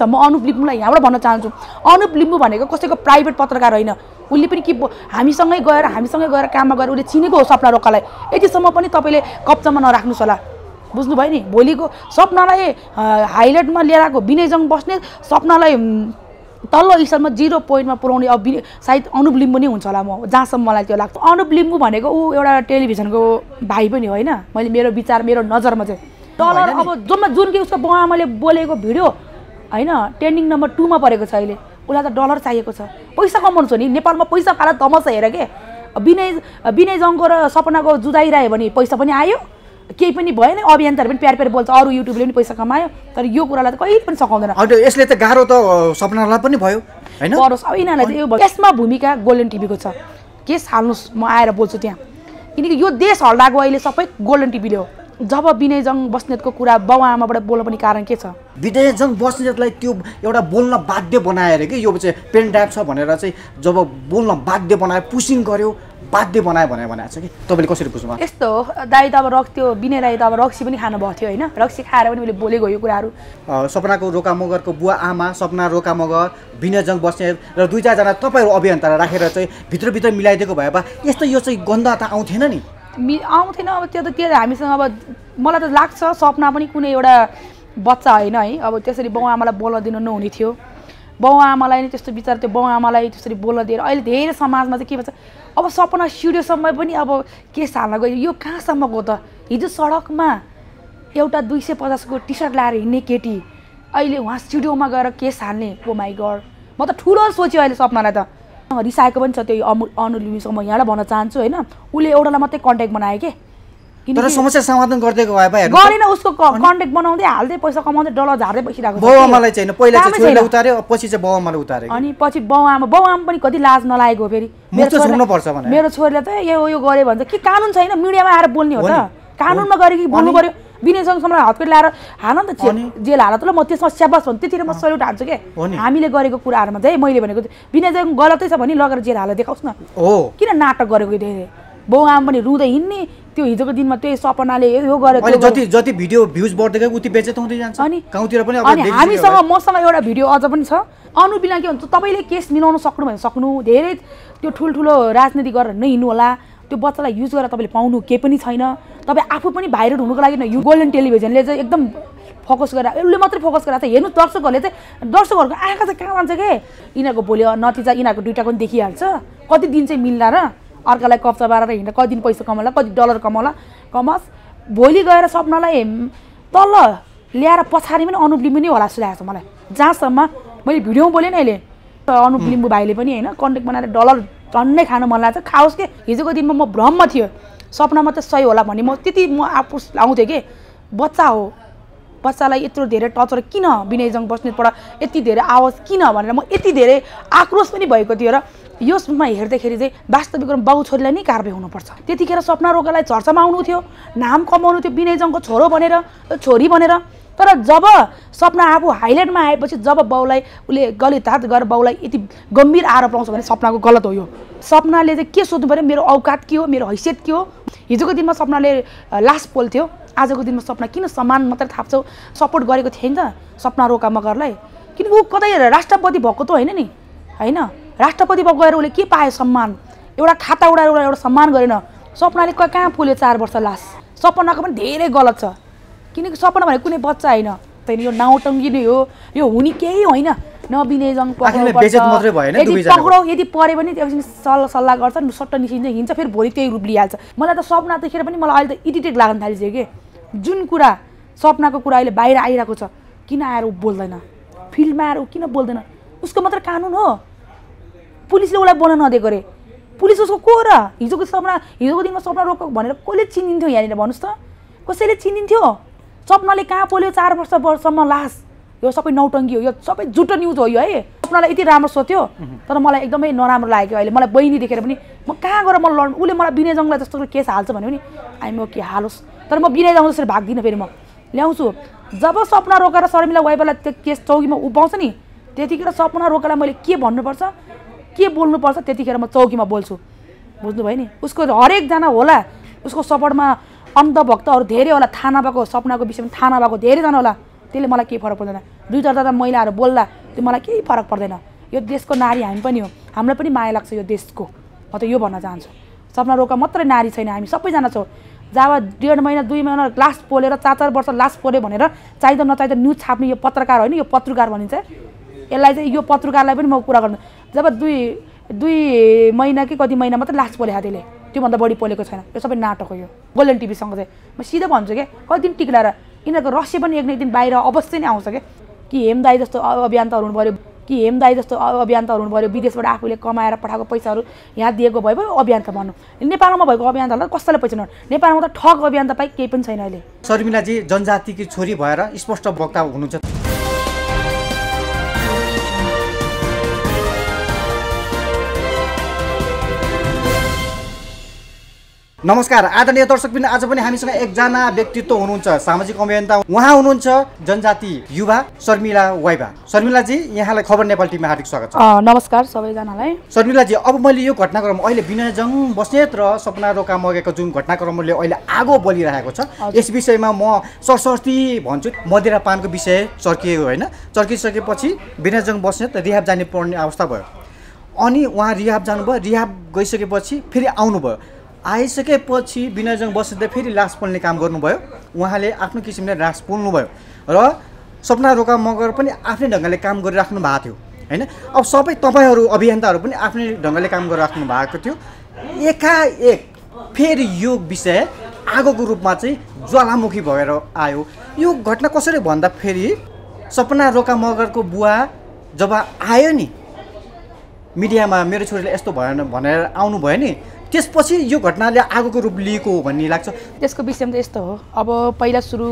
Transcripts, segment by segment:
त म अनुप लिम्बूलाई यहाँबाट भन्न चाहन्छु अनुप लिम्बू भनेको कसैको प्राइभेट पत्रकार होइन उसले पनि के हामीसँगै गएर हामीसँगै गएर काममा गएर उसले चिनेको हो सपना रोकालाई यतिसम्म पनि तपाईँले कब्जामा नराख्नुहोस् होला बुझ्नुभयो नि भोलिको सपनालाई हाइलाइटमा लिएर आएको विनयजङ बस्ने सपनालाई तल्लो स्थानमा जिरो पोइन्टमा पुऱ्याउने अब सायद अनुप लिम्बू नै हुन्छ होला म जहाँसम्म मलाई त्यो लाग्छ अनुप लिम्बू भनेको ऊ एउटा टेलिभिजनको भाइ पनि होइन मैले मेरो विचार मेरो नजरमा चाहिँ डलर अब जम्मा जुन कि उसको बाउ मैले बोलेको भिडियो होइन ट्रेन्डिङ नम्बर टूमा परेको छ अहिले उसलाई त डलर चाहिएको छ पैसा कमाउनु छ नि नेपालमा पैसा पाला तमस हेर के विनय विनय जङ्गको र सपनाको जुदाइरह्यो भने पैसा पनि आयो केही पनि भएन अभियन्ताहरू पनि प्यार प्यार बोल्छ अरू युट्युबले पनि पैसा कमायो तर यो कुरालाई त कहिले पनि सघाउँदैन यसले त गाह्रो त सपनालाई पनि भयो होइन गरोस् अब यिनीहरूलाई यसमा भूमिका गोल्डन टिभीको छ केस हाल्नुहोस् म आएर बोल्छु त्यहाँ किनकि यो देश हल्लाको अहिले सबै गोल्डन टिभीले हो जब विनयजङ बस्नेतको कुरा बाउ आमाबाट बोल्न पनि कारण के छ विनयजङ बस्नेतलाई त्यो एउटा बोल्न बाध्य बनाएर कि यो चाहिँ पेन ड्राइभ छ भनेर चाहिँ जब बोल्न बाध्य बनायो पुसिङ गर्यो बाध्य बनायो भनेर भनेको छ कि तपाईँले कसरी बुझ्नु यस्तो हो दाई त अब रक्स त्यो विनय दाई त अब रक्सी पनि खानुभएको थियो होइन रक्सी खाएर पनि मैले बोलेको यो कुराहरू सपनाको रोका मगरको बुवा आमा सपना रोका मगर विनयजङ बस्नेत र दुई चारजना तपाईँहरू अभियन्तालाई राखेर चाहिँ भित्रभित्र मिलाइदिएको भए बा यस्तो यो चाहिँ गन्ध त आउँथेन नि मि आउँथेन अब त्यो त त्यो हामीसँग अब मलाई त लाग्छ सपना पनि कुनै एउटा बच्चा होइन है अब त्यसरी बाउ आमालाई बोल्न दिनु नहुने थियो बाउ आमालाई नै त्यस्तो विचार त्यो बाउ आमालाई त्यसरी बोल्न दिएर अहिले धेरै समाजमा चाहिँ के भन्छ अब सपना स्टुडियोसम्म पनि अब केस हाल्न गयो यो कहाँसम्मको गयो त हिजो सडकमा एउटा दुई सय पचासको टी सर्ट लाएर हिँड्ने केटी अहिले उहाँ स्टुडियोमा गएर केस हाल्ने ओ माई गड म त ठुलो सोच्यो अहिले सपनालाई त रिसाएको पनि छ त्यो अमु अनुलिमीसँग म यहाँबाट भन्न चाहन्छु होइन उसले एउटालाई मात्रै कन्ट्याक्ट बनायो कि तर समस्या समाधान गर्दै भए भए गरेन उसको कन्ट्याक्ट बनाउँदै हाल्दै पैसा कमाउँदै डलर झार्दै बसिरहेको बाउ चाहिँ छैन पहिला चाहिँ छोरीलाई उतार्यो पछि चाहिँ बाउ आमालाई उतार्यो अनि पछि बाउ आमा पनि कति लाज नलागेको फेरि मेरो छोरीले त यो यो गऱ्यो भने त के कानुन छैन मिडियामा आएर बोल्ने हो त कानुनमा गरे बोल्नु पर्यो विनयसँगसँग हतपेट ल्याएर हाल नि त जेल हाल त ल म त्यसमा स्याबस भन्छु त्यतिर म सल्युट हान्छु के हामीले गरेको कुराहरूमा चाहिँ मैले भनेको विनयसँग गलतै छ भने लगेर जेल हाल देखाउँस् न हो किन नाटक गरेको धेरै बाउ आमा पनि रुँदै हिँड्ने त्यो हिजोको दिनमा त्यही सपनाले यो गरेको जति जति भिडियो भ्युज बढ्दै गयो उति बेचेत हुँदै जान्छ अनि गाउँतिर पनि अनि हामीसँग मसँग एउटा भिडियो अझ पनि छ अनुबिना के भन्छ तपाईँले केस मिलाउन सक्नु भने सक्नु धेरै त्यो ठुल्ठुलो राजनीति गरेर नै हिँड्नु होला त्यो बच्चालाई युज गरेर तपाईँले पाउनु केही पनि छैन तपाईँ आफू पनि भाइरल हुनुको लागि यो गोल्डन टेलिभिजनले चाहिँ एकदम फोकस गरेर उसले मात्रै फोकस गराएको छ हेर्नु दर्शकहरूले चाहिँ दर्शकहरूको आँखा चाहिँ कहाँ जान्छ के यिनीहरूको भोलि नतिजा यिनीहरूको दुइटाको पनि देखिहाल्छ कति दिन चाहिँ मिल्ला र अर्कालाई कब्जा बारेर हिँडेर कति दिन पैसा कमाउला कति डलर कमाउला कमाओस् भोलि गएर सपनालाई तल ल्याएर पछाडि पनि अनुप नै होला जस्तो लागेको छ मलाई जहाँसम्म मैले भिडियो बोलेँ नि अहिले अनुप भाइले पनि होइन कन्ट्याक्ट बनाएर डलर अन्नै खानु मन लाग्छ खाओस् कि हिजोको दिनमा म भ्रममा थियो सपनामा त सही होला भने म त्यति म आफू आउँथेँ कि बच्चा हो बच्चालाई यत्रो धेरै टचर किन विनयजङ बस्नेतबाट यति धेरै आवाज किन भनेर म यति धेरै आक्रोश पनि भएको थियो र यसमा हेर्दाखेरि चाहिँ वास्तविक रूपमा बाउ छोरीलाई नै कारवाही हुनुपर्छ त्यतिखेर सपना रोगालाई चर्चामा आउनु थियो नाम कमाउनु थियो विनयजङको छोरो भनेर छोरी भनेर तर जब सपना आफू हाइलाइटमा आएपछि जब बाउलाई उसले हात गरेर बाउलाई यति गम्भीर आरोप लाउँछ भने सपनाको गलत हो यो सपनाले चाहिँ के सोध्नु पऱ्यो मेरो औकात के हो मेरो हैसियत के हो हिजोको दिनमा सपनाले लास्ट पोल्थ्यो आजको दिनमा सपना किन सम्मान मात्रै थाप्छौ सपोर्ट गरेको थिएँ नि त सपना रोका मगरलाई किन ऊ कतै राष्ट्रपति भएको त होइन नि होइन राष्ट्रपति भएको गएर उसले के पायो सम्मान एउटा खाता उडाएर एउटा एउटा सम्मान गरेन सपनाले कहाँ पोल्यो चार वर्ष लास सपनाको पनि धेरै गलत छ किनकि सपना भनेको कुनै बच्चा होइन छैन यो नाउँटङ्गी नै हो यो हुने केही होइन नबिनेजङ पक्राउ यदि पऱ्यो भने त्यो सल्लाह सल्लाह गर्छ सट्ट निस्किन्छ हिँड्छ फेरि भोलि त्यही रूप लिइहाल्छ मलाई त सपना देखेर पनि मलाई अहिले त इरिटेट लाग्न थालिसक्यो कि जुन कुरा सपनाको कुरा अहिले बाहिर आइरहेको छ किन आएर ऊ बोल्दैन फिल्डमा आएर ऊ किन बोल्दैन उसको मात्र कानुन हो पुलिसले उसलाई बोल्न नदिएको अरे पुलिस उसको को र हिजोको सपना हिजोको दिनमा सपना रोक भनेर कसले चिनिन्थ्यो यहाँनिर भन्नुहोस् त कसैले चिनिन्थ्यो सपनाले कहाँ पोल्यो चार वर्ष वर्षसम्म लास यो सबै नौटङ्गी हो यो सबै झुटो न्युज हो यो है सपनालाई यति राम्रो सोध्यो तर मलाई एकदमै नराम्रो लाग्यो अहिले मलाई बहिनी देखेर पनि म कहाँ गएर म लड्नु उसले मलाई विनय जङ्गलाई जस्तो केस हाल्छ भने पनि आइम ओके हालोस् तर म विनय जङ्गल जसरी भाग्दिनँ फेरि म ल्याउँछु जब सपना रोकेर शर्मिला वाइबरलाई त्यो केस चौकीमा उभाउँछ नि त्यतिखेर सपना रोकेलाई मैले के भन्नुपर्छ के बोल्नुपर्छ त्यतिखेर म चौकीमा बोल्छु बुझ्नुभयो नि उसको हरेकजना होला उसको सपोर्टमा अन्धभक्तहरू धेरै होला थाहा नभएको सपनाको विषयमा थाहा नभएको धेरैजना होला त्यसले मलाई केही फरक पर्दैन दुई चारजना महिलाहरू बोल्दा त्यो मलाई केही फरक पर्दैन यो देशको नारी हामी पनि हो हामीलाई पनि माया लाग्छ यो देशको म त यो भन्न चाहन्छु सपना रोका मात्रै नारी छैन हामी सबैजना छौँ जब डेढ महिना दुई महिना लास्ट पोलेर चार चार वर्ष लास्ट पोल्यो भनेर चाहिँदा नचाहिँदा न्युज छाप्ने यो पत्रकार होइन यो पत्रकार भनिन्छ यसलाई चाहिँ यो पत्रकारलाई पनि म कुरा गर्नु जब दुई दुई महिना कि कति महिना मात्रै लास्ट पोलेको त्यसले त्योभन्दा बढी पोलेको छैन यो सबै नाटक हो यो गोल्डन टिभीसँग चाहिँ म सिधै भन्छु क्या कति दिन टिक्लाएर यिनीहरूको रस्य पनि एक न दिन बाहिर अवश्य नै आउँछ क्या कि हेम दाई जस्तो अभियन्ताहरू हुनु पऱ्यो कि हेम दाई जस्तो अभियन्ताहरू हुनु पऱ्यो विदेशबाट आफूले कमाएर पठाएको पैसाहरू यहाँ दिएको भए भयो अभियन्ता भन्नु नेपालमा भएको अभियन्ताहरूलाई कसैलाई पैसा नहुनु नेपालमा त ठग अभियन्ता पाइ केही पनि छैन अहिले शर्मिलाजी जनजातिकी छोरी भएर स्पष्ट वक्ता हुनुहुन्छ नमस्कार आदरणीय दर्शक दर्शकबिन आज पनि हामीसँग एकजना व्यक्तित्व हुनुहुन्छ सामाजिक अभियन्ता उहाँ हुनुहुन्छ जनजाति युवा शर्मिला वाइबा शर्मिलाजी यहाँलाई खबर नेपाल टिममा हार्दिक स्वागत छ नमस्कार सबैजनालाई शर्मिलाजी अब मैले यो घटनाक्रम अहिले विनयजङ बस्नेत र सपना रोका मगेको जुन घटनाक्रमले अहिले आगो बलिरहेको छ यस विषयमा म सरस्वती भन्छु मदिरापानको विषय चर्कियो होइन चर्किसकेपछि विनयजङ बस्नेत रिहाब जाने पर्ने अवस्था भयो अनि उहाँ रिहाब जानुभयो रिहाब गइसकेपछि फेरि आउनुभयो आइसकेपछि विनयजङ बसुदेव फेरि लास पोल्ने काम गर्नुभयो उहाँले आफ्नो किसिमले लास पोल्नुभयो र सपना रोका मगर पनि आफ्नै ढङ्गले काम गरिराख्नु भएको थियो होइन अब सबै तपाईँहरू अभियन्ताहरू पनि आफ्नै ढङ्गले काम गरिराख्नु भएको थियो एकाएक फेरि यो विषय आगोको रूपमा चाहिँ ज्वालामुखी भएर आयो यो घटना कसरी भन्दा फेरि सपना रोका मगरको बुवा जब आयो नि मिडियामा मेरो छोरीले यस्तो भएन भनेर आउनुभयो नि त्यसपछि यो घटनाले आगोको रूप लिएको हो भन्ने लाग्छ त्यसको विषयमा त यस्तो हो अब पहिला सुरु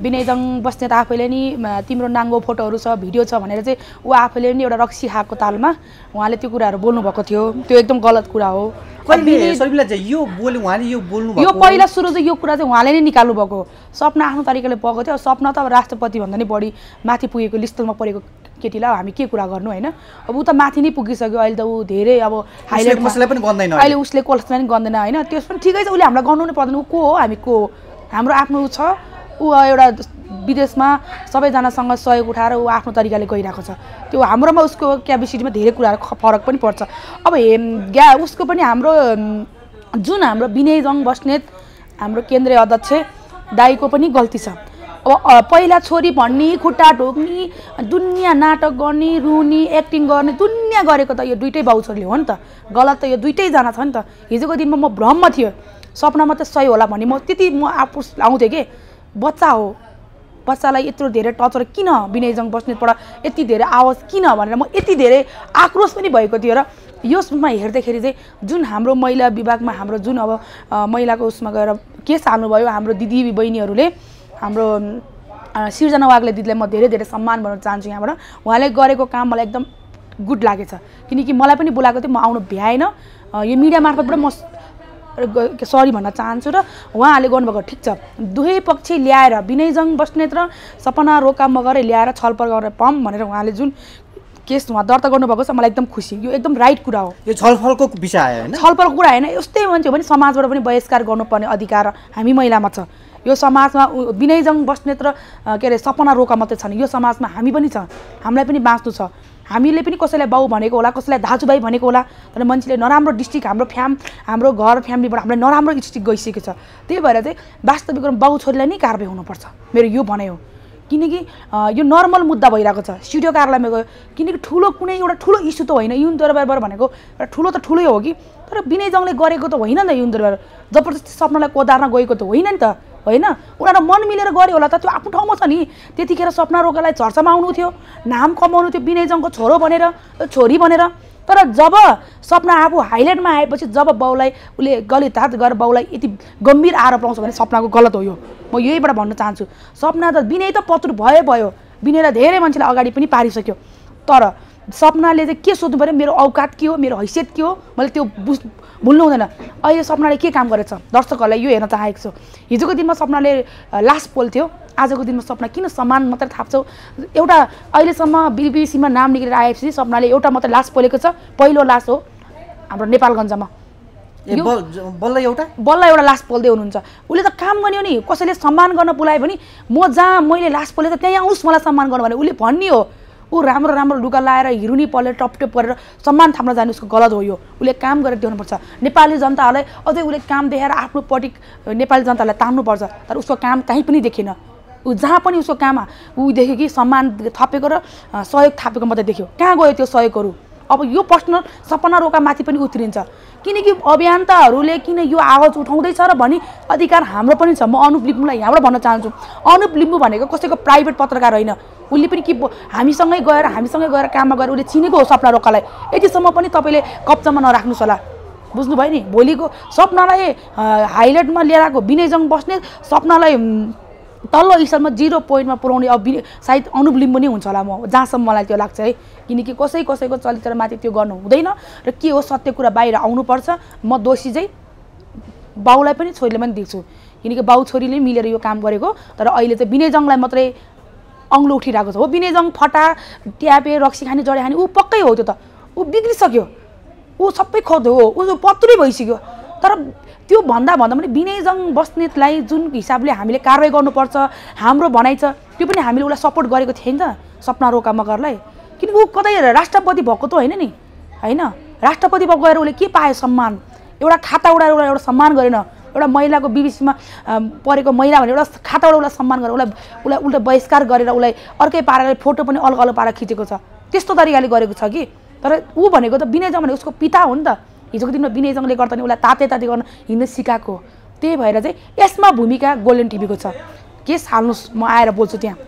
विनयदङ त आफैले नि तिम्रो नाङ्गो फोटोहरू छ भिडियो छ भनेर चाहिँ ऊ आफैले नि एउटा रक्सी खाएको तालमा उहाँले त्यो कुराहरू बोल्नुभएको थियो त्यो एकदम गलत कुरा हो यो बोले उहाँले यो बोल्नु यो पहिला सुरु चाहिँ यो कुरा चाहिँ उहाँले नै निकाल्नु भएको सपना आफ्नो तरिकाले पाएको थियो सपना त अब राष्ट्रपतिभन्दा नै बढी माथि पुगेको लिस्टमा परेको केटीलाई हामी के कुरा गर्नु होइन अब ऊ त माथि नै पुगिसक्यो अहिले त ऊ धेरै अब हाइलाइट पनि गन्दैन अहिले उसले कसलाई पनि गन्दैन होइन त्यस पनि ठिकै छ उसले हामीलाई गर्नु नै पर्दैन ऊ को हो हामी को हो हाम्रो आफ्नो छ ऊ एउटा विदेशमा सबैजनासँग सहयोग उठाएर ऊ आफ्नो तरिकाले गइरहेको छ त्यो हाम्रोमा उसको क्यापेसिटीमा धेरै कुराहरू फरक पनि पर्छ अब हे ग्या उसको पनि हाम्रो जुन हाम्रो विनयजङ बस्नेत हाम्रो केन्द्रीय अध्यक्ष दाईको पनि गल्ती छ अब पहिला छोरी भन्ने खुट्टा ढोक्ने दुनियाँ नाटक गर्ने रुने एक्टिङ गर्ने दुनियाँ गरेको त यो दुइटै बाउछोरीले हो नि त गलत त यो दुइटैजना छ नि त हिजोको दिनमा म भ्रम थियो सपना मात्रै सही होला भने म त्यति म आफू आउँथेँ कि बच्चा हो बच्चालाई यत्रो धेरै टचर किन विनयजङ बस्नेतबाट यति धेरै आवाज किन भनेर म यति धेरै आक्रोश पनि भएको थियो र यसमा हेर्दाखेरि चाहिँ जुन हाम्रो महिला विभागमा हाम्रो जुन अब महिलाको उसमा गएर केस हाल्नुभयो हाम्रो दिदी बहिनीहरूले हाम्रो सिर्जना वाग्ले दिदीलाई म धेरै धेरै सम्मान भन्न चाहन्छु यहाँबाट उहाँले गरेको काम मलाई एकदम गुड लागेछ किनकि मलाई पनि बोलाएको थियो म आउनु भ्याएन यो मिडिया मार्फतबाट म सरी भन्न चाहन्छु र उहाँहरूले गर्नुभएको ठिक छ दुवै पक्ष ल्याएर विनयजङ बस्नेत र सपना रोका मगरै ल्याएर छलफल गरेर पम भनेर उहाँले जुन केस उहाँ दर्ता गर्नुभएको छ मलाई एकदम खुसी यो एकदम राइट कुरा हो यो छलफलको विषय छलफलको कुरा होइन यस्तै मान्छे हो भने समाजबाट पनि बहिष्कार गर्नुपर्ने अधिकार हामी महिलामा छ यो समाजमा विनयजङ बस्नेत र के अरे सपना रोका मात्रै छन् यो समाजमा हामी पनि छ हामीलाई पनि बाँच्नु छ हामीले पनि कसैलाई बाउ भनेको होला कसैलाई दाजुभाइ भनेको होला तर मान्छेले नराम्रो डिस्ट्रिक्ट हाम्रो फ्याम हाम्रो घर फ्यामिलीबाट हामीलाई नराम्रो डिस्ट्रिक्ट गइसकेको छ त्यही भएर चाहिँ वास्तविक रूपमा बाउ छोरीलाई नै कारवाही हुनुपर्छ मेरो यो भनाइ हो किनकि यो नर्मल मुद्दा भइरहेको छ स्टुडियो कार्यालयमा गयो किनकि ठुलो कुनै एउटा ठुलो इस्यु त होइन युन दरबारबाट भनेको एउटा ठुलो त ठुलै हो कि तर विनयजङले गरेको त होइन नि त युन दरबार जबरजस्ती सपनालाई कोदार्न गएको त होइन नि त होइन उनीहरू मन मिलेर गऱ्यो होला त त्यो आफ्नो ठाउँमा छ नि त्यतिखेर सपना रोगालाई चर्चामा आउनु थियो नाम कमाउनु थियो विनयजङको छोरो भनेर छोरी भनेर तर जब सपना आफू हाइलाइटमा आएपछि जब बाउलाई उसले गलित हात गरेर बाउलाई यति गम्भीर आरोप लाउँछ भने सपनाको गलत हो यो म यहीबाट भन्न चाहन्छु सपना त विनय त पत्रु भए भयो विनयलाई धेरै मान्छेले अगाडि पनि पारिसक्यो तर सपनाले चाहिँ के सोध्नु पऱ्यो मेरो औकात के हो मेरो हैसियत के हो मैले त्यो बुझ भुल्नु हुँदैन अहिले सपनाले के काम गरेको छ दर्शकहरूलाई यो हेर्न चाहेको छु हिजोको दिनमा सपनाले लास्ट पोल थियो आजको दिनमा सपना किन समान मात्र थाप्छौ एउटा अहिलेसम्म बिबिसीमा नाम निक्लेर आएपछि सपनाले एउटा मात्र लास्ट पोलेको छ पहिलो लास्ट हो हाम्रो नेपालगञ्जमा बल्ल एउटा बल्ल एउटा लास्ट पोल्दै हुनुहुन्छ उसले त काम गर्ने नि कसैले सम्मान गर्न बोलायो भने म जहाँ मैले लास्ट पोले त त्यहीँ आउँछु मलाई सम्मान गर्नु भने उसले भन्ने हो ऊ राम्रो राम्रो लुगा लाएर हिरुनी पलेर टपटेप परेर सम्मान थाप्न जाने उसको गलत हो यो उसले काम गरेर देखाउनुपर्छ नेपाली जनतालाई अझै उसले काम देखाएर पट्टि नेपाली जनतालाई तान्नुपर्छ तर उसको काम कहीँ पनि देखेन ऊ जहाँ पनि उसको काम ऊ देख्यो कि सम्मान थपेको र सहयोग थापेको मात्रै देख्यो कहाँ गयो त्यो सहयोगहरू अब यो प्रश्न सपना रोका माथि पनि उत्रिन्छ किनकि अभियन्ताहरूले किन यो आवाज उठाउँदैछ र भनी अधिकार हाम्रो पनि छ म अनुप लिम्बूलाई यहाँबाट भन्न चाहन्छु अनुप लिम्बू भनेको कसैको प्राइभेट पत्रकार होइन उसले पनि के हामीसँगै गएर हामीसँगै गएर काममा गएर उसले चिनेको हो सपना रोकालाई यतिसम्म पनि तपाईँले कब्जामा नराख्नुहोस् होला बुझ्नुभयो नि भोलिको सपनालाई हाइलाइटमा लिएर आएको विनयजङ बस्ने सपनालाई तल्लो स्तरमा जिरो पोइन्टमा पुऱ्याउने अब सायद अनुलिम्ब पनि हुन्छ होला म जहाँसम्म मलाई त्यो लाग्छ है किनकि कसै कसैको चलचित्रमाथि त्यो गर्नु हुँदैन र के हो सत्य कुरा बाहिर आउनुपर्छ म दोषी चाहिँ बाउलाई पनि छोरीले पनि देख्छु किनकि बाउ छोरीले मिलेर यो काम गरेको तर अहिले चाहिँ विनयजङलाई मात्रै अङ्लो उठिरहेको छ हो विनयजङ फटा ट्यापे रक्सी खाने जडे खाने ऊ पक्कै हो त्यो त ऊ बिग्रिसक्यो ऊ सबै खोज्यो हो ऊ पत्रै भइसक्यो तर त्यो भन्दा भन्दा पनि विनयजङ बस्नेतलाई जुन हिसाबले हामीले कारवाही गर्नुपर्छ हाम्रो भनाइ छ त्यो पनि हामीले उसलाई सपोर्ट गरेको थिएँ नि त सपना रोका मगरलाई किन ऊ कतै राष्ट्रपति भएको त होइन नि होइन राष्ट्रपति भएको गएर उसले के पायो सम्मान एउटा खाता उडाएर उसलाई एउटा सम्मान गरेन एउटा महिलाको बिबिसीमा परेको महिला भने एउटा खाताबाट उसलाई सम्मान गरेर उसलाई उसलाई उल्टा बहिष्कार गरेर उसलाई अर्कै पाराले फोटो पनि अलग अलग पारा खिचेको छ त्यस्तो तरिकाले गरेको छ कि तर ऊ भनेको त विनयजङ भनेको उसको पिता हो नि त हिजोको दिनमा विनयजङले गर्दा नि उसलाई ताते ताते गर्न हिँड्न सिकाएको त्यही भएर चाहिँ यसमा भूमिका गोल्डन टिभीको छ केस हाल्नुहोस् म आएर बोल्छु त्यहाँ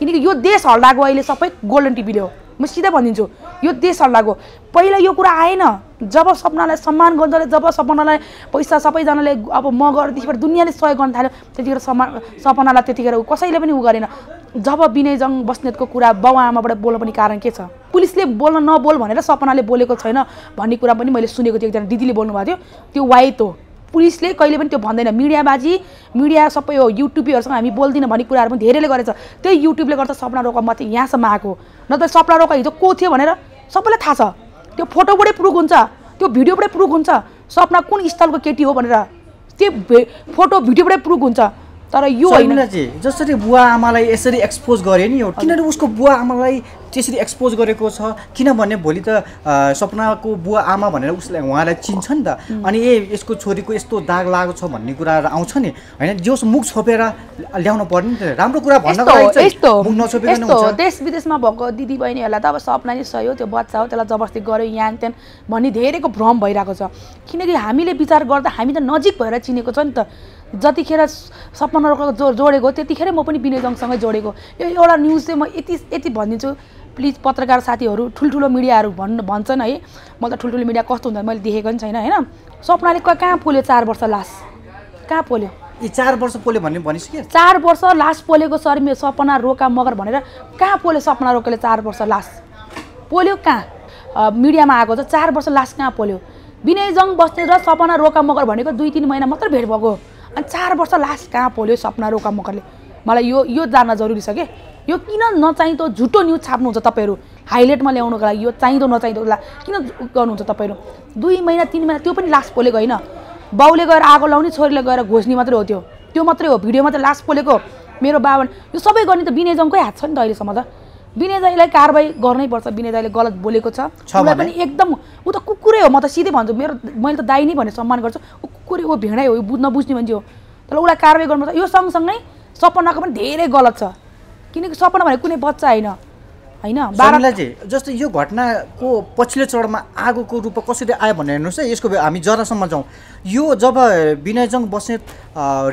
किनकि यो देश हल्लाएको अहिले सबै गोल्डन टिभीले हो म सिधै भनिदिन्छु यो देशहरूलाई सल्लाहको पहिला यो कुरा आएन जब सपनालाई सम्मान गर्दाले जब सपनालाई पैसा सबैजनाले अब म गरेर दुनियाँले सहयोग गर्न थाल्यो त्यतिखेर सम्मान सपनालाई त्यतिखेर कसैले पनि उ गरेन जब विनयजङ बस्नेतको कुरा बाउ आमाबाट बोल्न पनि कारण के छ पुलिसले बोल्न नबोल भनेर सपनाले बोलेको छैन भन्ने कुरा पनि मैले सुनेको थिएँ एकजना दिदीले बोल्नुभएको थियो त्यो वाइट हो पुलिसले कहिले पनि त्यो भन्दैन मिडियाबाजी मिडिया सबै हो युट्युबीहरूसँग हामी बोल्दिनँ भन्ने कुराहरू पनि धेरैले गरेछ त्यही युट्युबले गर्दा सपना रोका मात्रै यहाँसम्म आएको त सपना रोका हिजो को थियो भनेर सबैलाई थाहा छ त्यो फोटोबाटै प्रुफ हुन्छ त्यो भिडियोबाटै प्रुफ हुन्छ सपना कुन स्थलको केटी हो भनेर त्यो फोटो भिडियोबाटै प्रुफ हुन्छ तर यो होइन जसरी बुवा आमालाई यसरी एक्सपोज गरे नि किनभने उसको बुवा आमालाई त्यसरी एक्सपोज गरेको छ किनभने भोलि त सपनाको बुवा आमा भनेर उसलाई उहाँलाई चिन्छ नि त अनि ए यसको छोरीको यस्तो दाग लागेको छ भन्ने कुराहरू आउँछ नि होइन जोस मुख छोपेर ल्याउनु पर्ने नि त राम्रो कुरा भन्नु यस्तो देश विदेशमा भएको दिदी बहिनीहरूलाई त अब सपना नै सही हो त्यो बच्चा हो त्यसलाई जबरजस्ती गऱ्यो यहाँ त्यहाँ भन्ने धेरैको भ्रम भइरहेको छ किनकि हामीले विचार गर्दा हामी त नजिक भएर चिनेको छ नि त जतिखेर सपना रोक जो जोडेको त्यतिखेरै म पनि विनय जङसँगै जोडेको यो एउटा न्युज चाहिँ म यति यति भनिदिन्छु प्लिज पत्रकार साथीहरू ठुल्ठुलो मिडियाहरू भन् भन्छन् है मैले त ठुल्ठुलो मिडिया कस्तो हुन्छ मैले देखेको पनि छैन होइन सपनाले कहाँ पोल्यो चार वर्ष लास कहाँ पोल्यो ए चार वर्ष पोल्यो भन्ने भनिसक्यो चार वर्ष लास पोलेको सर मेरो सपना रोका मगर भनेर कहाँ पोल्यो सपना रोकाले चार वर्ष लास पोल्यो कहाँ मिडियामा आएको छ चार वर्ष लास कहाँ पोल्यो विनयजङ बस्ने र सपना रोका मगर भनेको दुई तिन महिना मात्र भेट भएको अनि चार वर्ष लास्ट कहाँ पोल्यो सपना रोका मकरले मलाई यो यो जान्न जरुरी छ कि यो किन नचाहिँदो झुटो न्युज छाप्नुहुन्छ तपाईँहरू हाइलाइटमा ल्याउनुको लागि यो चाहिँदो नचाहिँदोलाई किन गर्नुहुन्छ तपाईँहरू दुई महिना तिन महिना त्यो पनि लास्ट पोलेको होइन बाउले गएर आगो लाउने छोरीले गएर घोस्ने मात्रै हो त्यो त्यो मात्रै हो भिडियो मात्रै लास्ट पोलेको मेरो बाबा यो सबै गर्ने त विनयजमकै हात छ नि त अहिलेसम्म त विनय दाईलाई कारवाही गर्नैपर्छ विनय दाईले गलत बोलेको छ उसलाई पनि एकदम ऊ त कुकुरै हो म त सिधै भन्छु मेरो मैले त दाई नै भनेर सम्मान गर्छु ऊ कुकुरै हो भेडै हो यो बुझ्न बुझ्ने मान्छे हो तर उसलाई कारवाही गर्नुपर्छ यो सँगसँगै सपनाको पनि धेरै गलत छ किनकि सपना भनेको कुनै बच्चा होइन होइन जस्तो यो घटनाको पछिल्लो चरणमा आगोको रूप कसरी आयो भनेर हेर्नुहोस् है यसको हामी जरासम्म जाउँ यो जब विनयजङ बस्नेत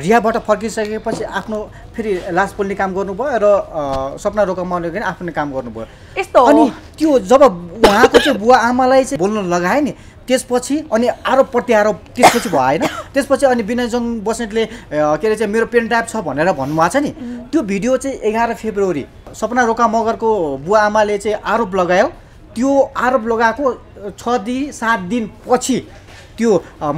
रियाबाट फर्किसकेपछि आफ्नो फेरि लास पोल्ने काम गर्नुभयो र सपना रोकामाले पनि आफ्नो काम गर्नुभयो यस्तो अनि त्यो जब उहाँको चाहिँ बुवा आमालाई चाहिँ बोल्न लगाए नि त्यसपछि अनि आरोप प्रत्यारोप त्यसपछि भयो होइन त्यसपछि अनि विनयजङ बस्नेतले के अरे चाहिँ मेरो पेन ड्राइभ छ भनेर भन्नुभएको छ नि त्यो भिडियो चाहिँ एघार फेब्रुअरी सपना रोका मगरको बुवा आमाले चाहिँ आरोप लगायो त्यो आरोप लगाएको छ दिन सात दिनपछि त्यो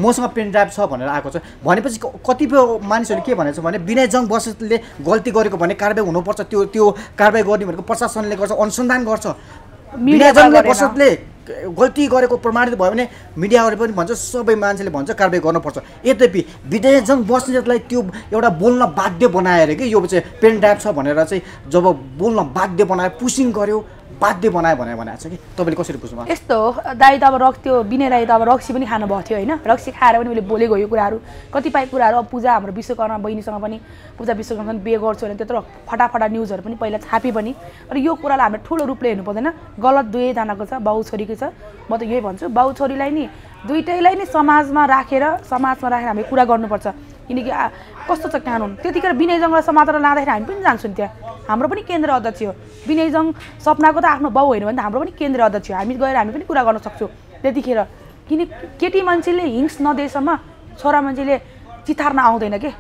मसँग पेन ड्राइभ छ भनेर आएको छ भनेपछि कतिपय मानिसहरूले के भनेको छ भने विनय जङ बसेतले गल्ती गरेको भने कारवाही हुनुपर्छ त्यो त्यो कारवाही गर्ने भनेको प्रशासनले गर्छ अनुसन्धान गर्छ मिडियाजनले बसतले गल्ती गरेको प्रमाणित भयो भने मिडियाहरूले पनि भन्छ सबै मान्छेले भन्छ कारवाही गर्नुपर्छ यद्यपि बस्ने बस्नेतलाई त्यो एउटा बोल्न बाध्य बनाएर कि यो चाहिँ पेन ड्राइभ छ भनेर चाहिँ जब बोल्न बाध्य बनाएर पुसिङ गर्यो बाध्य बनायो भनेर भनेको छ कि तपाईँले कसरी बुझ्नुभयो यस्तो हो दाई त अब रक्सी त्यो बिना दाई त अब रक्सी पनि खानुभएको थियो होइन रक्सी खाएर पनि मैले बोलेको यो कुराहरू कतिपय कुराहरू अब पूजा हाम्रो विश्वकर्मा बहिनीसँग पनि पूजा विश्वकर्मा पनि बिहे गर्छु भने त्यत्रो फटाफटा न्युजहरू पनि पहिला छापे पनि र यो कुरालाई हामीले ठुलो रूपले हेर्नु पर्दैन गलत दुवैजनाको छ बाउ छोरीको छ म त यही भन्छु बाउ छोरीलाई नि दुइटैलाई नै समाजमा राखेर समाजमा राखेर हामीले कुरा गर्नुपर्छ किनकि कस्तो छ कानुन त्यतिखेर विनय जङ्गल समातेर लाँदाखेरि हामी पनि जान्छौँ त्यहाँ हाम्रो पनि केन्द्र अध्यक्ष हो विनयजङ सपनाको त आफ्नो बाउ होइन भने त हाम्रो पनि केन्द्र अध्यक्ष हो हामी गएर हामी पनि कुरा गर्न सक्छौँ त्यतिखेर किन केटी मान्छेले हिंस नदिएसम्म छोरा मान्छेले चितार्न आउँदैन के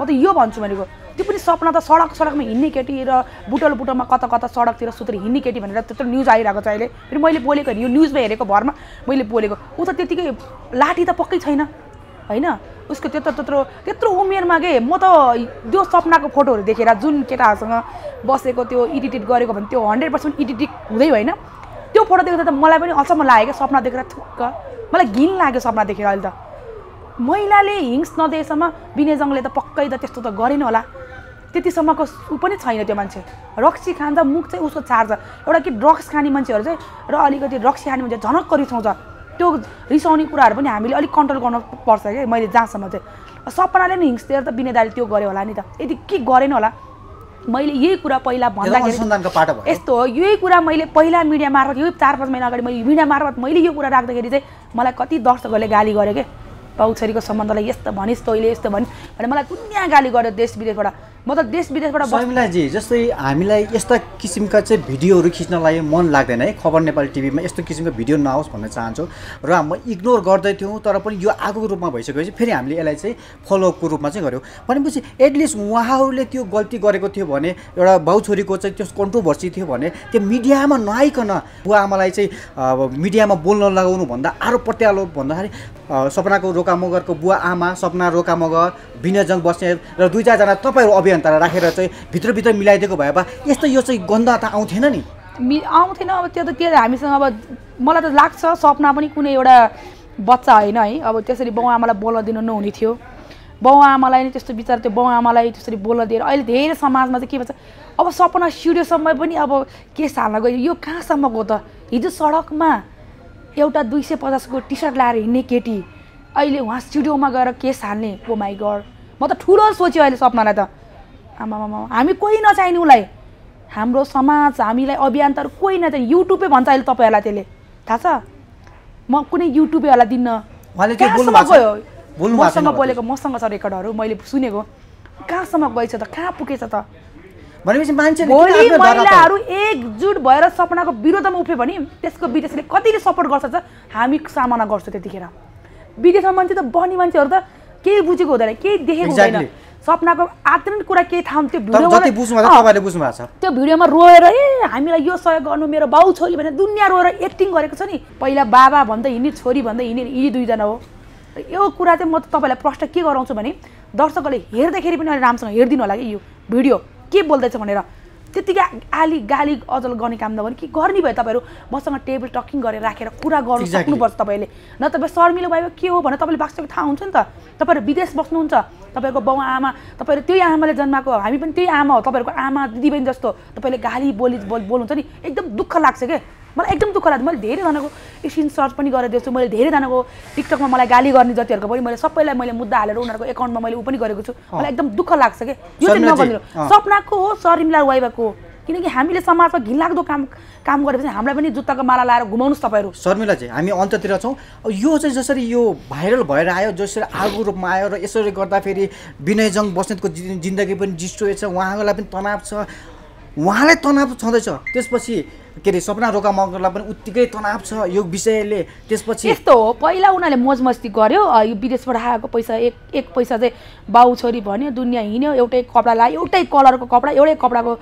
म त यो भन्छु भनेको त्यो पनि सपना त सडक सडकमा हिँड्ने केटी र बुटल बुटलमा कता कता सडकतिर सुतेर हिँड्ने केटी भनेर त्यत्रो न्युज आइरहेको छ अहिले फेरि मैले बोलेको होइन यो न्युजमा हेरेको भरमा मैले बोलेको ऊ त त्यतिकै लाठी त पक्कै छैन होइन उसको त्यत्रो त्यत्रो त्यत्रो उमेरमा के म त त्यो सपनाको फोटोहरू देखेर जुन केटाहरूसँग बसेको त्यो इडिटेड गरेको भने त्यो हन्ड्रेड पर्सेन्ट इडिटिङ हुँदै होइन त्यो फोटो देख्दा त मलाई पनि अचम्म लाग्यो क्या सपना देखेर थुक्क मलाई घिन लाग्यो सपना देखेर अहिले त महिलाले हिङ्स नदिएसम्म विनयजङले त पक्कै त त्यस्तो त गरेन होला त्यतिसम्मको ऊ पनि छैन त्यो मान्छे रक्सी खान्छ मुख चाहिँ उसको छार्छ एउटा कि ड्रग्स खाने मान्छेहरू चाहिँ र अलिकति रक्सी खाने मान्छे झनक्क रिसाउँछ त्यो रिसाउने कुराहरू पनि हामीले अलिक कन्ट्रोल गर्नु पर्छ क्या मैले जहाँसम्म चाहिँ सपनाले नि हिंस्टेर त दाले त्यो गऱ्यो होला नि त यदि के गरेन होला मैले यही कुरा पहिला भन्दाखेरि यस्तो हो यही कुरा मैले पहिला मिडिया मार्फत यो चार पाँच महिना अगाडि मैले मिडिया मार्फत मैले यो कुरा राख्दाखेरि चाहिँ मलाई कति दर्शकहरूले गाली गऱ्यो क्या पाउछरीको सम्बन्धलाई यस्तो भनिस् तैँले यस्तो भनिस् भने मलाई कुन्या गाली गऱ्यो देश विदेशबाट मतलब देश विदेशबाट शर्मिलाजी जस्तै हामीलाई यस्ता किसिमका चाहिँ भिडियोहरू खिच्नलाई मन लाग्दैन है खबर नेपाली टिभीमा यस्तो किसिमको भिडियो नआओस् भन्न चाहन्छु र म इग्नोर गर्दैथ्यौँ तर पनि यो आगोको रूपमा भइसकेपछि फेरि हामीले यसलाई चाहिँ फलोअपको रूपमा चाहिँ गऱ्यौँ भनेपछि एटलिस्ट उहाँहरूले त्यो गल्ती गरेको थियो भने एउटा बाउ छोरीको चाहिँ त्यो कन्ट्रोभर्सी थियो भने त्यो मिडियामा नआइकन बुवा आमालाई चाहिँ मिडियामा बोल्न लगाउनु भन्दा आरोप प्रत्यारोप भन्दाखेरि सपनाको रोका मगरको बुवा आमा सपना रोका मगर विनयजङ बस्ने र दुई चारजना तपाईँहरू अभियान अन्तर राखेर चाहिँ भित्रभित्र मिलाइदिएको भए भए यस्तो यो चाहिँ गन्ध त आउँथेन नि मि आउँथेन अब त्यो त के हामीसँग अब मलाई त लाग्छ सपना पनि कुनै एउटा बच्चा होइन है अब त्यसरी बाउ आमालाई बोल्न दिनु नहुने थियो बाउ आमालाई नै त्यस्तो विचार त्यो बाउ आमालाई त्यसरी बोल्न दिएर अहिले धेरै समाजमा चाहिँ के भन्छ अब सपना स्टुडियोसम्म पनि अब केस हाल्न गयो यो कहाँसम्म गयो त हिजो सडकमा एउटा दुई सय पचासको टी सर्ट लगाएर हिँड्ने केटी अहिले उहाँ स्टुडियोमा गएर केस हाल्ने ओ माई गड म त ठुलो सोच्यो अहिले सपनालाई त आमामा हामी कोही नचाहिने उसलाई हाम्रो समाज हामीलाई अभियानताहरू कोही नचाहिने युट्युबै भन्छ अहिले तपाईँहरूलाई त्यसले थाहा छ म कुनै युट्युबेहरूलाई दिन्न मसँग बोलेको मसँग छ रेकर्डहरू मैले सुनेको कहाँसम्म गएछ त कहाँ पुगेछ त भोलि महिलाहरू एकजुट भएर सपनाको विरोधमा उठ्यो भने त्यसको विदेशले कतिले सपोर्ट गर्छ त हामी सामना गर्छौँ त्यतिखेर विदेशमा मान्छे त बनी मान्छेहरू त केही बुझेको हुँदैन केही देखेको हुँदैन सपनाको आन्तरिक कुरा केही थाहा हुन्थ्यो भिडियोमा त्यो भिडियोमा रोएर ए हामीलाई यो सहयोग गर्नु मेरो बाउ छोरी भने दुनियाँ रोएर एक्टिङ गरेको छ नि पहिला बाबा भन्दा हिँड्ने छोरी भन्दा हिँड्ने यी दुईजना हो यो कुरा चाहिँ म तपाईँलाई प्रश्न के गराउँछु भने दर्शकहरूले हेर्दाखेरि पनि अहिले राम्रोसँग हेरिदिनु होला कि यो भिडियो के बोल्दैछ भनेर त्यतिकै आली गाली अजल गर्ने काम नभने कि गर्ने भयो तपाईँहरू मसँग टेबल टकिङ गरेर राखेर कुरा गर्नु सक्नुपर्छ तपाईँले न तपाईँ शर्मिलो भयो के हो भनेर तपाईँले वास्तविक थाहा हुन्छ नि त तपाईँहरू विदेश बस्नुहुन्छ तपाईँहरूको बाउ आमा तपाईँहरू त्यही आमाले जन्माएको हामी पनि त्यही आमा हो तपाईँहरूको आमा दिदीबहिनी जस्तो तपाईँले गाली बोली बोल्नुहुन्छ नि एकदम दुःख लाग्छ क्या मलाई एकदम दुःख लाग्छ मैले धेरैजनाको स्क्रिन सर्च पनि गरेर दिएको छु मैले धेरैजनाको टिकटकमा मलाई गाली गर्ने जतिहरूको पनि मैले सबैलाई मैले मुद्दा हालेर उनीहरूको एकाउन्टमा मैले ऊ पनि गरेको छु मलाई एकदम दुःख लाग्छ कि यो चाहिँ नगर्नु सपनाको हो शर्मिला वाइबाको हो किनकि हामीले समाजमा घिनलाग्दो काम काम गरेपछि हामीलाई पनि जुत्ताको माला लाएर घुमाउनुहोस् तपाईँहरू शर्मिला चाहिँ हामी अन्ततिर छौँ यो चाहिँ जसरी यो भाइरल भएर आयो जसरी आगो रूपमा आयो र यसरी गर्दा फेरि विनयजङ बस्नेतको जिन्दगी पनि डिस्ट्रोय छ उहाँलाई पनि तनाव छ उहाँलाई तनाव छँदैछ त्यसपछि के अरे सपना रोका मगरलाई पनि उत्तिकै तनाव छ यो विषयले त्यसपछि यस्तो हो पहिला उनीहरूले मोज मस्ती गर्यो यो विदेशबाट आएको पैसा एक एक पैसा चाहिँ बाउ छोरी भन्यो दुनियाँ हिँड्यो एउटै कपडा लायो एउटै कलरको कपडा एउटै कपडाको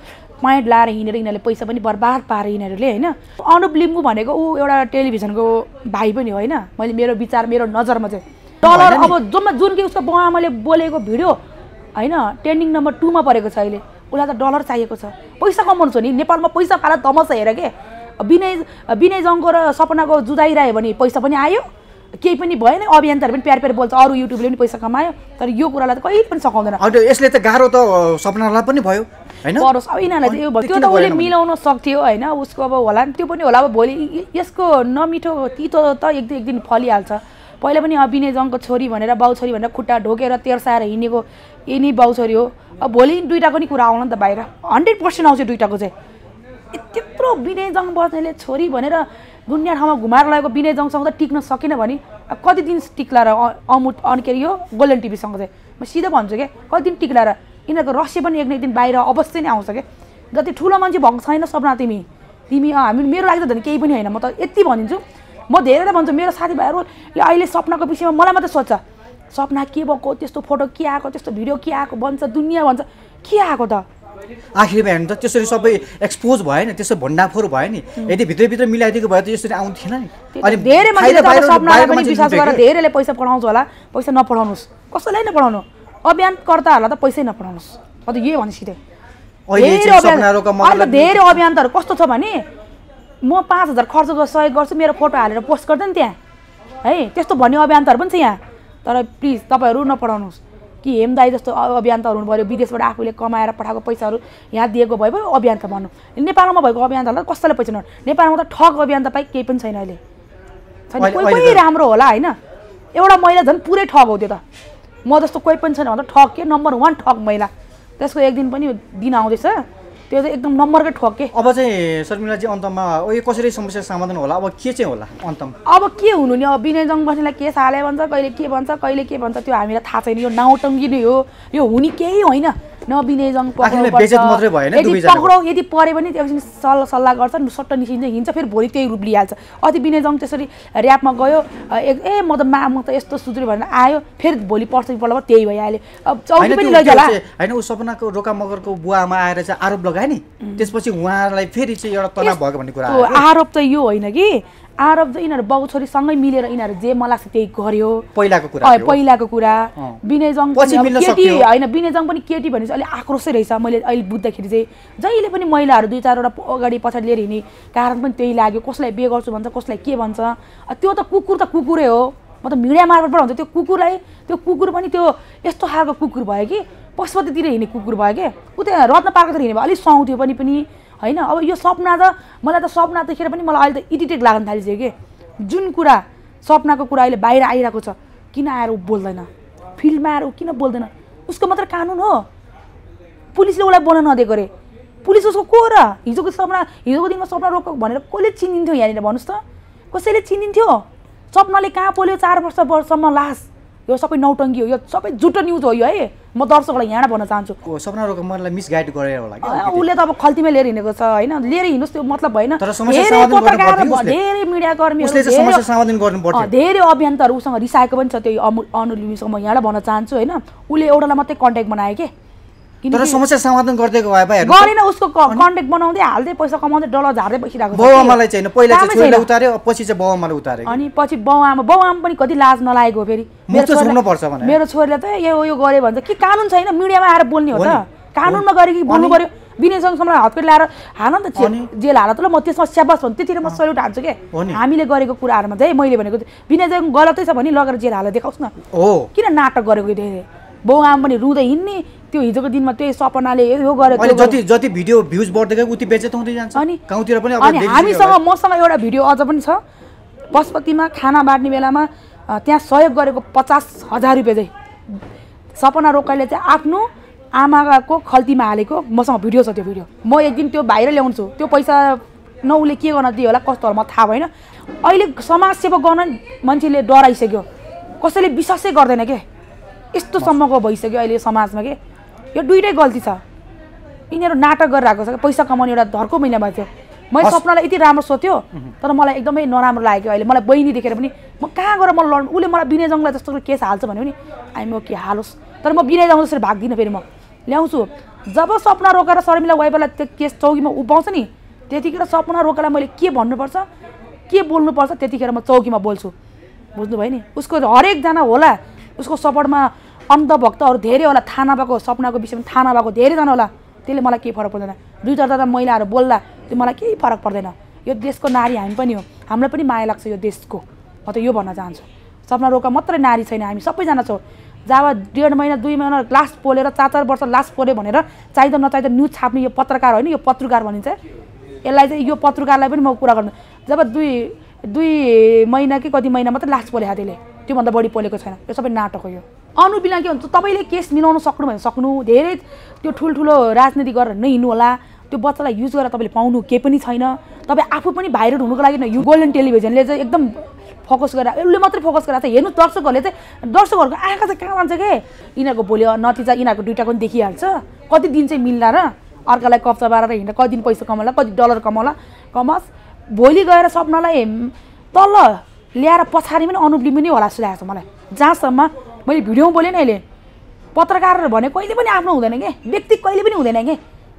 प्वाइन्ट लाएर हिँडेर यिनीहरूले पैसा पनि बर्बाद पारे यिनीहरूले होइन अनुप लिम्बू भनेको ऊ एउटा टेलिभिजनको भाइ पनि हो होइन मैले मेरो विचार मेरो नजरमा चाहिँ डलर अब जुन जुन कि उसको बाउ आमाले बोलेको भिडियो होइन ट्रेन्डिङ नम्बर टूमा परेको छ अहिले उसलाई त डलर चाहिएको छ पैसा कमाउनु छ नि नेपालमा पैसा पाएर तमस हेर के विनय विनय जङ्गको र सपनाको जुदाइरह्यो भने पैसा पनि आयो केही पनि भएन अभियन्ताहरू पनि प्यार प्यार बोल्छ अरू युट्युबले पनि पैसा कमायो तर यो कुरालाई त कहिले पनि सघाउँदैन यसले त गाह्रो त सपनालाई पनि भयो होइन परोस् अब यिनीहरूलाई त्यो त्यो त उसले मिलाउन सक्थ्यो होइन उसको अब होला नि त्यो पनि होला अब भोलि यसको नमिठो तितो त एक दिन एक दिन फलिहाल्छ पहिला पनि अभिनय जङ्गको छोरी भनेर बाउ छोरी भनेर खुट्टा ढोकेर तेर्साएर हिँडेको यिनी बाउ छोरी हो अब भोलि दुइटाको नि कुरा आउनु नि त बाहिर हन्ड्रेड पर्सेन्ट आउँछ दुइटाको चाहिँ त्यत्रो विनय जङ बस्नेले छोरी भनेर दुनियाँ ठाउँमा घुमाएर लगाएको विनय जङसँग त टिक्न सकेन भने कति दिन टिक्ला र अमुट अरे यो गोल्डन टिभीसँग चाहिँ म सिधा भन्छु क्या कति दिन टिक्ला र यिनीहरूको रस्य पनि एक न एक दिन बाहिर अवश्य नै आउँछ क्या जति ठुलो मान्छे भएको छैन सपना तिमी तिमी हामी मेरो लागि त झन् केही पनि होइन म त यति भनिदिन्छु म धेरैलाई भन्छु मेरो साथीभाइहरूले अहिले सपनाको विषयमा मलाई मात्रै सोध्छ सपना के भएको त्यस्तो फोटो के आएको त्यस्तो भिडियो के आएको भन्छ दुनियाँ भन्छ के आएको त आखिरमा हेर्नु त त्यसरी सबै एक्सपोज भयो नि त्यसो भण्डाफोर भयो नि यदि भित्रभित्र मिलाइदिएको भए त यसरी आउँथेन नि अनि धेरै धेरैले पैसा पढाउँछु होला पैसा नपढाउनुहोस् कसैलाई नपढाउनु अभियानकर्ताहरूलाई त पैसै नपढाउनुहोस् अन्त यही भने सिधै धेरै अभियानहरू कस्तो छ भने म पाँच हजार खर्च सहयोग गर्छु मेरो फोटो हालेर पोस्ट गर्दैन त्यहाँ है त्यस्तो भन्ने अभियानताहरू पनि छ यहाँ तर प्लिज तपाईँहरू नपठाउनुहोस् कि हेम दाई जस्तो अभियानताहरू हुनु पऱ्यो विदेशबाट आफूले कमाएर पठाएको पैसाहरू यहाँ दिएको भए पनि त भन्नु नेपालमा भएको त कसैलाई पैसा न नेपालमा त ठग अभियान पाइ केही पनि छैन अहिले छैन कोही पनि राम्रो होला होइन एउटा महिला झन् पुरै ठग हो त्यो त म जस्तो कोही पनि छैन भन्दा ठग के नम्बर वान ठग महिला त्यसको एक दिन पनि दिन आउँदैछ त्यो चाहिँ एकदम नम्बरकै ठोके अब चाहिँ शर्मिलाजी अन्तमा यो कसरी समस्या समाधान होला अब के चाहिँ होला अन्तमा अब के हुनु नि अब विनयजङ बस्नेलाई केस हाले भन्छ कहिले के भन्छ कहिले के भन्छ त्यो हामीलाई थाहा छैन यो नाउटङ्गी नै हो यो हुने केही होइन नबिनेजङ यदि पक्राउ यदि पऱ्यो भने त्यसपछि सल्लाह सल्लाह गर्छ सट्ट निस्किन्छ हिँड्छ फेरि भोलि त्यही रूप लिइहाल्छ अति बिनेजङ त्यसरी ऱ्यापमा गयो ए म त मा म त यस्तो सुध्रियो भनेर आयो फेरि भोलि पर्सिपल्ट त्यही भइहाल्यो अब चौकी पनि लैजाला होइन ऊ सपनाको रोका मगरको बुवामा आएर चाहिँ आरोप लगायो नि त्यसपछि उहाँलाई फेरि चाहिँ एउटा तनाव भएको भन्ने कुरा आरोप त यो होइन कि आरब चाहिँ यिनीहरू बाउ छोरीसँगै मिलेर यिनीहरू जे मलाई त्यही गर्यो पहिलाको कुरा पहिलाको कुरा विनयजङ केटी होइन विनयजङ पनि केटी भनेपछि अलिक आक्रोशै रहेछ मैले अहिले बुझ्दाखेरि चाहिँ जहिले पनि महिलाहरू दुई चारवटा अगाडि पछाडि लिएर हिँड्ने कारण पनि त्यही लाग्यो कसलाई बे गर्छु भन्छ कसलाई के भन्छ त्यो त कुकुर त कुकुरै हो म त मिडिया मार्फतबाट हुन्छ त्यो कुकुरलाई त्यो कुकुर पनि त्यो यस्तो खालको कुकुर भयो कि पशुपतितिर हिँड्ने कुकुर भयो कि उता रत्न पार्कतिर भयो अलिक सुहाउँथ्यो पनि पनि होइन अब यो सपना त मलाई त सपना देखेर पनि मलाई अहिले त इरिटेट लाग्न थालिसक्यो कि जुन कुरा सपनाको कुरा अहिले बाहिर आइरहेको छ किन आएर ऊ बोल्दैन फिल्डमा आएर ऊ किन बोल्दैन उसको मात्र कानुन हो पुलिसले उसलाई बोल्न नदिएको अरे पुलिस उसको को र हिजोको सपना हिजोको दिनमा सपना रोक भनेर कसले चिनिन्थ्यो यहाँनिर भन्नुहोस् त कसैले चिनिन्थ्यो सपनाले कहाँ पोल्यो चार वर्षसम्म लास्ट यो सबै नौटङ्गी हो यो सबै झुटो न्युज हो यो है म दर्शकलाई यहाँ भन्न चाहन्छु सपना मलाई मिसगाइड गरेर होला उसले त अब खल्तीमा लिएर हिँडेको छ होइन लिएर हिँड्नुहोस् त्यो मतलब भएन धेरै मिडिया कर्मी धेरै अभियन्ताहरू उसँग रिसाएको पनि छ त्यो अनुलिमीसँग म यहाँबाट भन्न चाहन्छु होइन उसले एउटालाई मात्रै कन्ट्याक्ट बनायो के तर समस्या समाधान गर्दै भए भए गरेन उसको कन्ट्याक्ट बनाउँदै हाल्दै पैसा कमाउँदै डलर झार्दै बसिरहेको बाउ आमालाई छैन पहिला चाहिँ छोरीले उतार्यो पछि चाहिँ बाउ आमालाई उतार्यो अनि पछि बाउ आमा बाउ आमा पनि कति लाज नलागेको फेरि मेरो छोरीले त यो यो गऱ्यो भने त के कानुन छैन मिडियामा आएर बोल्ने हो त कानुनमा गऱ्यो कि बोल्नु पऱ्यो विनयसँगसम्म हतकट लाएर हाल नि त जेल हाल त ल म त्यसमा स्याबास भन्नु त्यतिर म सल्युट हाल्छु के हामीले गरेको कुराहरूमा चाहिँ मैले भनेको विनयसँग गलतै छ भने लगेर जेल हालेर देखाउँस् न हो किन नाटक गरेको बाउ आमा पनि रुँदै हिँड्ने त्यो हिजोको दिनमा त्यही सपनाले यो गरेर जति जति भिडियो भ्युज बढ्दै गयो उति बेचेत हुँदै जान्छ गाउँतिर पनि अनि हामीसँग मसँग एउटा भिडियो अझ पनि छ पशुपतिमा खाना बाँड्ने बेलामा त्यहाँ सहयोग गरेको पचास हजार रुपियाँ चाहिँ सपना रोकाइले चाहिँ आफ्नो आमाको खल्तीमा हालेको मसँग भिडियो छ त्यो भिडियो म एक दिन त्यो भाइर ल्याउँछु त्यो पैसा न उसले के गर्न दियो होला कस्तो होला म थाहा भएन अहिले समाजसेवा गर्न मान्छेले डराइसक्यो कसैले विश्वासै गर्दैन के यस्तोसम्मको भइसक्यो अहिले समाजमा के यो दुइटै गल्ती छ यिनीहरू नाटक गरेर आएको छ पैसा कमाउने एउटा धर्को महिनामा थियो मैले सपनालाई यति राम्रो सोध्यो तर मलाई एकदमै नराम्रो लाग्यो अहिले मलाई बहिनी देखेर पनि म कहाँ गएर म लड्नु उसले मलाई विनय जङ्गलाई जस्तो केस हाल्छ भन्यो आइ आइम ओके हालोस् तर म जङ्गल जसरी भाग्दिनँ फेरि म ल्याउँछु जब सपना रोकेर शर्मिला वाइफलाई त्यो केस चौकीमा उभाउँछ नि त्यतिखेर सपना रोकेर मैले के भन्नुपर्छ के बोल्नुपर्छ त्यतिखेर म चौकीमा बोल्छु बुझ्नुभयो नि उसको हरेकजना होला उसको सपोर्टमा अन्धभक्तहरू धेरै होला थाहा नभएको सपनाको विषयमा थाहा नभएको धेरैजना होला त्यसले मलाई केही फरक पर्दैन दुई चारजना महिलाहरू बोल्दा त्यो मलाई केही फरक पर्दैन यो देशको नारी हामी पनि हो हामीलाई पनि माया लाग्छ यो देशको म त यो भन्न चाहन्छु सपना रोका मात्रै नारी छैन हामी सबैजना छौँ जब डेढ महिना दुई महिना लास्ट पोलेर चार चार वर्ष लास्ट पोल्यो भनेर चाहिँदा नचाहिँदा न्युज छाप्ने यो पत्रकार होइन यो पत्रकार भनिन्छ यसलाई चाहिँ यो पत्रकारलाई पनि म कुरा गर्नु जब दुई दुई महिना कि कति महिना मात्रै लास्ट पोलेको त्यसले त्योभन्दा बढी पोलेको छैन यो सबै नाटक हो यो अनुबिना के भन्छ तपाईँले केस मिलाउन सक्नु भने सक्नु धेरै त्यो ठुल्ठुलो राजनीति गरेर नै हिँड्नु होला त्यो बच्चालाई युज गरेर तपाईँले पाउनु केही पनि छैन तपाईँ आफू पनि भाइरल हुनुको लागि न यो गोल्डन टेलिभिजनले चाहिँ एकदम फोकस गरेर उसले मात्रै फोकस गरेर चाहिँ हेर्नु दर्शकहरूले चाहिँ दर्शकहरूको आँखा चाहिँ कहाँ जान्छ के यिनीहरूको भोलि नतिजा यिनीहरूको दुइटाको पनि देखिहाल्छ कति दिन चाहिँ मिल्ला र अर्कालाई कब्जा बारेर हिँडेर कति दिन पैसा कमाउला कति डलर कमाउला कमाओस् भोलि गएर सपनालाई तल ल्याएर पछाडि पनि अनुप्लिम पनि होला जस्तो लागेको छ मलाई जहाँसम्म मैले भिडियोमा बोलेँ नि अहिले पत्रकारहरू भने कहिले पनि आफ्नो हुँदैन कि व्यक्ति कहिले पनि हुँदैन कि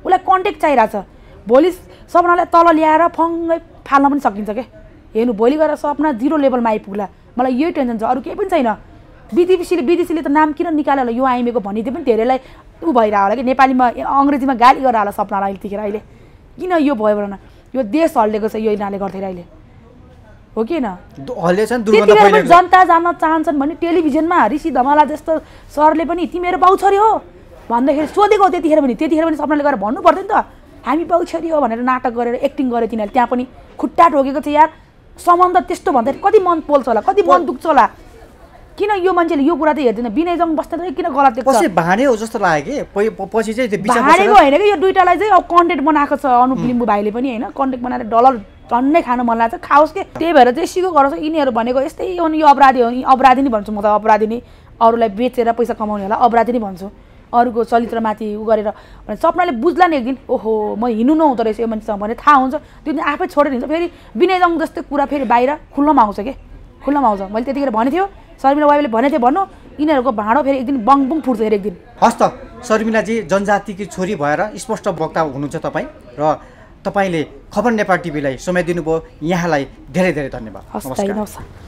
उसलाई कन्ट्याक्ट चाहिरहेको छ भोलि सपनालाई तल ल्याएर फङ्गै फाल्न पनि सकिन्छ क्या हेर्नु भोलि गएर सपना जिरो लेभलमा आइपुग्ला मलाई यही टेन्सन छ अरू केही पनि छैन विदेशीले विदेशीले त नाम किन निकाले होला यो आइमेको भनिदियो पनि धेरैलाई ऊ भइरह होला कि नेपालीमा अङ्ग्रेजीमा गाली गरेर होला सपनालाई अहिले अहिले किन यो भयो भन यो देश हल्लेको छ यो यिनीहरूले गर्दाखेरि अहिले हो कि जनता जान चाहन्छन् भने टेलिभिजनमा ऋषि धमाला जस्तो सरले पनि तिमीहरू बाउछरी हो भन्दाखेरि सोधेको त्यतिखेर पनि त्यतिखेर पनि सपनाले गएर भन्नु पर्थ्यो नि त हामी बाउछरी हो भनेर नाटक गरेर एक्टिङ गऱ्यो तिनीहरूले त्यहाँ पनि खुट्टा ठोकेको थियो यार सम्बन्ध त्यस्तो भन्दाखेरि कति मन पोल्छ होला कति मन दुख्छ होला किन यो मान्छेले यो कुरा त हेर्दैन विनय जङ बस्दा किन गलत भाँडे हो जस्तो लाग्यो कि पछि चाहिँ भाँडेको होइन कि यो दुइटालाई चाहिँ अब कन्टेन्ट बनाएको छ अनुप लिम्बू भाइले पनि होइन कन्टेन्ट बनाएर डलर झन्नै खानु मन लाग्छ खाओस् कि त्यही भएर चाहिँ सिको गराउँछ यिनीहरू भनेको यस्तै हो नि यो अपराधी हो अपराधी नै भन्छु म त अपराधी नै अरूलाई बेचेर पैसा कमाउने होला अपराधी नै भन्छु अरूको चरित्रमाथि उ गरेर भने सपनाले बुझ्ला नि एक दिन ओहो म हिँड्नु नहुँदो रहेछ यो मान्छेसँग भने थाहा हुन्छ त्यो दिन आफै छोडेर हिँड्छ फेरि विनयजङ जस्तै कुरा फेरि बाहिर खुल्लोमा आउँछ कि खुल्लोमा आउँछ मैले त्यतिखेर भनेको थियो शर्मिला वाइबले भनेको थिएँ भन्नु यिनीहरूको भाँडो फेरि एक दिन बङबुङ फुट्छ अरे एक दिन हस् त शर्मिलाजी जनजातिकी छोरी भएर स्पष्ट वक्ता हुनुहुन्छ तपाईँ र तपाईँले खबर नेपाल टिभीलाई समय दिनुभयो यहाँलाई धेरै धेरै धन्यवाद नमस्कार